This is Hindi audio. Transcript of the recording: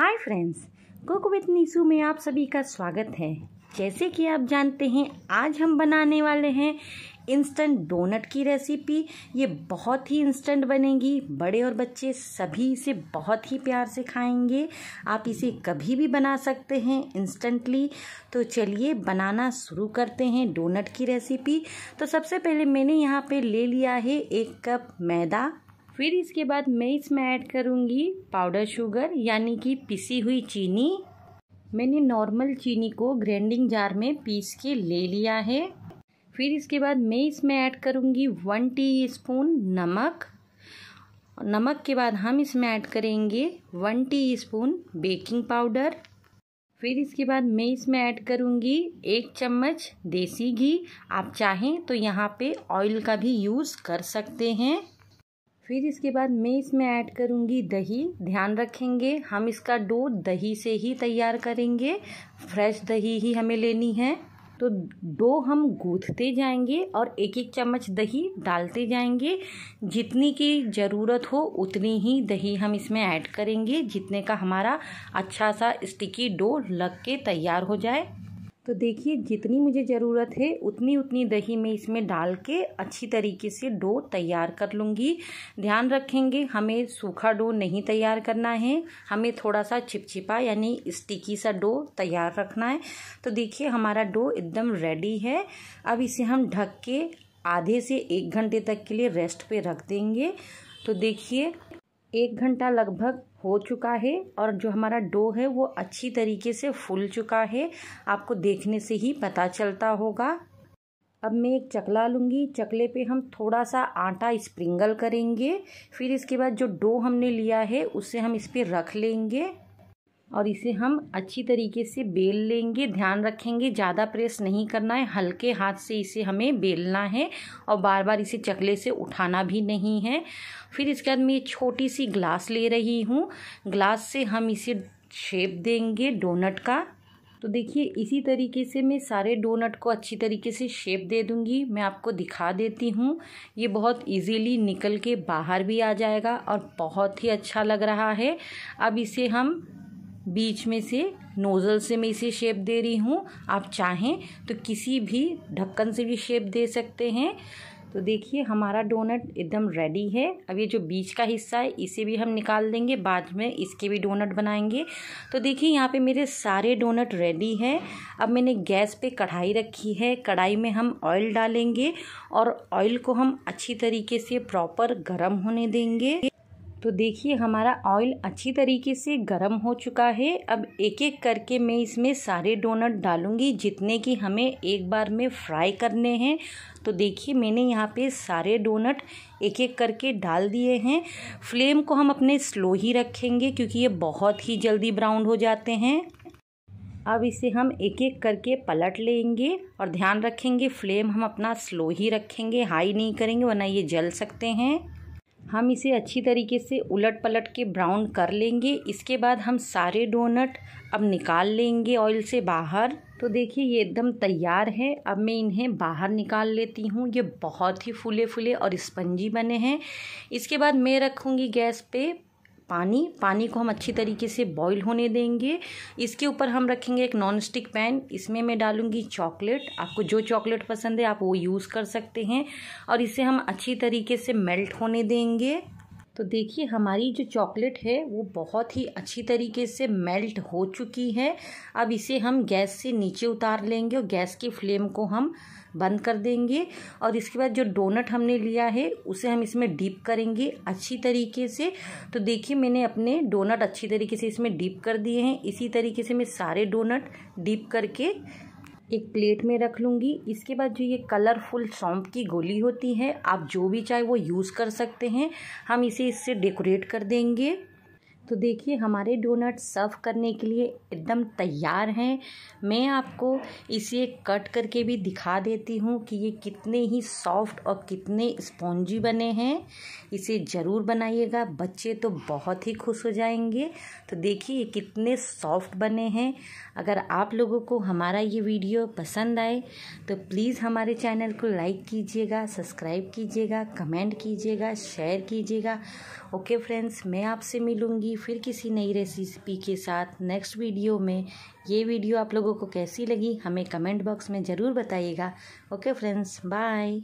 hi friends cook with Neesu में आप सभी का स्वागत है जैसे कि आप जानते हैं आज हम बनाने वाले हैं इंस्टेंट डोनट की रेसिपी ये बहुत ही इंस्टेंट बनेगी बड़े और बच्चे सभी इसे बहुत ही प्यार से खाएंगे आप इसे कभी भी बना सकते हैं इंस्टेंटली तो चलिए बनाना शुरू करते हैं डोनट की रेसिपी तो सबसे पहले मैंने यहाँ पे ले लिया है एक कप मैदा फिर इसके बाद मैं इसमें ऐड करूँगी पाउडर शुगर यानी कि पिसी हुई चीनी मैंने नॉर्मल चीनी को ग्राइंडिंग जार में पीस के ले लिया है फिर इसके बाद मैं इसमें ऐड करूँगी वन टी स्पून नमक नमक के बाद हम इसमें ऐड करेंगे one teaspoon baking powder फिर इसके बाद मैं इसमें ऐड करूँगी एक चम्मच देसी घी आप चाहें तो यहाँ पे ऑयल का भी यूज़ कर सकते हैं फिर इसके बाद मैं इसमें ऐड करूँगी दही ध्यान रखेंगे हम इसका डो दही से ही तैयार करेंगे फ्रेश दही ही हमें लेनी है तो डो हम गूंथते जाएंगे और एक एक चम्मच दही डालते जाएंगे जितनी की ज़रूरत हो उतनी ही दही हम इसमें ऐड करेंगे जितने का हमारा अच्छा सा स्टिकी डो लग के तैयार हो जाए तो देखिए जितनी मुझे ज़रूरत है उतनी उतनी दही मैं इसमें डाल के अच्छी तरीके से डो तैयार कर लूँगी ध्यान रखेंगे हमें सूखा डो नहीं तैयार करना है हमें थोड़ा सा चिपचिपा यानी स्टिकी सा डो तैयार रखना है तो देखिए हमारा डो एकदम रेडी है अब इसे हम ढक के आधे से एक घंटे तक के लिए रेस्ट पर रख देंगे तो देखिए एक घंटा लगभग हो चुका है और जो हमारा डो है वो अच्छी तरीके से फूल चुका है आपको देखने से ही पता चलता होगा अब मैं एक चकला लूँगी चकले पे हम थोड़ा सा आटा स्प्रिंगल करेंगे फिर इसके बाद जो डो हमने लिया है उसे हम इस पर रख लेंगे और इसे हम अच्छी तरीके से बेल लेंगे ध्यान रखेंगे ज़्यादा प्रेस नहीं करना है हल्के हाथ से इसे हमें बेलना है और बार बार इसे चकले से उठाना भी नहीं है फिर इसके बाद मैं छोटी सी ग्लास ले रही हूँ ग्लास से हम इसे शेप देंगे डोनट का तो देखिए इसी तरीके से मैं सारे डोनट को अच्छी तरीके से शेप दे दूंगी मैं आपको दिखा देती हूँ ये बहुत इजीली निकल के बाहर भी आ जाएगा और बहुत ही अच्छा लग रहा है अब इसे हम बीच में से नोज़ल से मैं इसे शेप दे रही हूँ आप चाहें तो किसी भी ढक्कन से भी शेप दे सकते हैं तो देखिए हमारा डोनट एकदम रेडी है अब ये जो बीच का हिस्सा है इसे भी हम निकाल देंगे बाद में इसके भी डोनट बनाएंगे तो देखिए यहाँ पे मेरे सारे डोनट रेडी हैं अब मैंने गैस पे कढ़ाई रखी है कढ़ाई में हम ऑयल डालेंगे और ऑयल को हम अच्छी तरीके से प्रॉपर गर्म होने देंगे तो देखिए हमारा ऑयल अच्छी तरीके से गर्म हो चुका है अब एक एक करके मैं इसमें सारे डोनट डालूंगी जितने की हमें एक बार में फ्राई करने हैं तो देखिए मैंने यहाँ पे सारे डोनट एक एक करके डाल दिए हैं फ्लेम को हम अपने स्लो ही रखेंगे क्योंकि ये बहुत ही जल्दी ब्राउन हो जाते हैं अब इसे हम एक एक करके पलट लेंगे और ध्यान रखेंगे फ्लेम हम अपना स्लो ही रखेंगे हाई नहीं करेंगे वरना ये जल सकते हैं हम इसे अच्छी तरीके से उलट पलट के ब्राउन कर लेंगे इसके बाद हम सारे डोनट अब निकाल लेंगे ऑयल से बाहर तो देखिए ये एकदम तैयार है अब मैं इन्हें बाहर निकाल लेती हूँ ये बहुत ही फूले फूले और स्पंजी बने हैं इसके बाद मैं रखूँगी गैस पे पानी पानी को हम अच्छी तरीके से बॉईल होने देंगे इसके ऊपर हम रखेंगे एक नॉन स्टिक पैन इसमें मैं डालूँगी चॉकलेट आपको जो चॉकलेट पसंद है आप वो यूज़ कर सकते हैं और इसे हम अच्छी तरीके से मेल्ट होने देंगे तो देखिए हमारी जो चॉकलेट है वो बहुत ही अच्छी तरीके से मेल्ट हो चुकी है अब इसे हम गैस से नीचे उतार लेंगे और गैस की फ्लेम को हम बंद कर देंगे और इसके बाद जो डोनट हमने लिया है उसे हम इसमें डीप करेंगे अच्छी तरीके से तो देखिए मैंने अपने डोनट अच्छी तरीके से इसमें डीप कर दिए हैं इसी तरीके से मैं सारे डोनट डीप करके एक प्लेट में रख लूँगी इसके बाद जो ये कलरफुल सौंप की गोली होती है आप जो भी चाहे वो यूज़ कर सकते हैं हम इसे इससे डेकोरेट कर देंगे तो देखिए हमारे डोनट सर्व करने के लिए एकदम तैयार हैं मैं आपको इसे कट करके भी दिखा देती हूँ कि ये कितने ही सॉफ्ट और कितने स्पॉन्जी बने हैं इसे ज़रूर बनाइएगा बच्चे तो बहुत ही खुश हो जाएंगे तो देखिए ये कितने सॉफ्ट बने हैं अगर आप लोगों को हमारा ये वीडियो पसंद आए तो प्लीज़ हमारे चैनल को लाइक कीजिएगा सब्सक्राइब कीजिएगा कमेंट कीजिएगा शेयर कीजिएगा ओके फ्रेंड्स मैं आपसे मिलूँगी फिर किसी नई रेसिपी के साथ नेक्स्ट वीडियो में ये वीडियो आप लोगों को कैसी लगी हमें कमेंट बॉक्स में ज़रूर बताइएगा ओके फ्रेंड्स बाय